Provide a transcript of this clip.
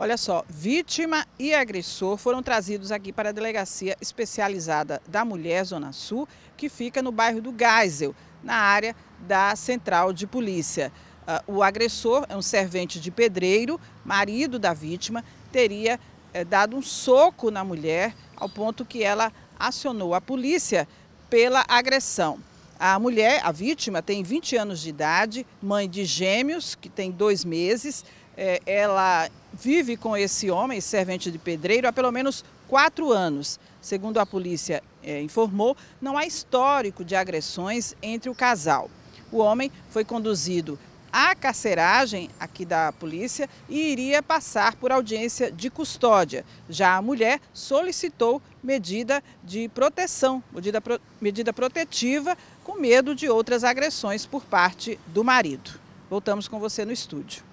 Olha só, vítima e agressor foram trazidos aqui para a Delegacia Especializada da Mulher Zona Sul, que fica no bairro do Geisel, na área da Central de Polícia. Ah, o agressor é um servente de pedreiro, marido da vítima, teria eh, dado um soco na mulher ao ponto que ela acionou a polícia pela agressão. A mulher, a vítima, tem 20 anos de idade, mãe de gêmeos, que tem dois meses, é, ela vive com esse homem, servente de pedreiro, há pelo menos quatro anos. Segundo a polícia é, informou, não há histórico de agressões entre o casal. O homem foi conduzido à carceragem aqui da polícia e iria passar por audiência de custódia. Já a mulher solicitou medida de proteção, medida, pro, medida protetiva, com medo de outras agressões por parte do marido. Voltamos com você no estúdio.